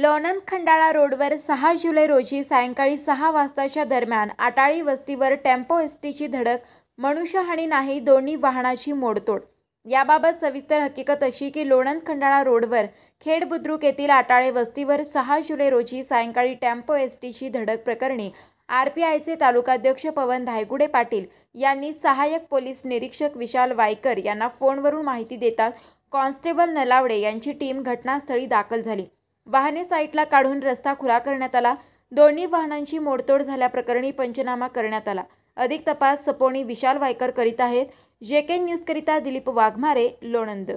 लोणंद खंडाळा रोडवर सहा जुलै रोजी सायंकाळी सहा वाजताच्या दरम्यान आटाळी वस्तीवर टेम्पो एसटीची धडक मनुष्यहानी नाही दोन्ही वाहनाची मोडतोड याबाबत सविस्तर हकीकत अशी की लोणंद खंडाळा रोडवर खेड बुद्रुक येथील आटाळे वस्तीवर सहा जुलै रोजी सायंकाळी टेम्पो एसटीची धडक प्रकरणी आर पी आयचे तालुकाध्यक्ष पवन धायगुडे पाटील यांनी सहाय्यक पोलीस निरीक्षक विशाल वायकर यांना फोनवरून माहिती देतात कॉन्स्टेबल नलावडे यांची टीम घटनास्थळी दाखल झाली वाहने साईटला काढून रस्ता खुला करण्यात आला दोन्ही वाहनांची मोडतोड झाल्याप्रकरणी पंचनामा करण्यात आला अधिक तपास सपोणी विशाल वायकर करीत आहेत जे के न्यूजकरिता दिलीप वाघमारे लोणंद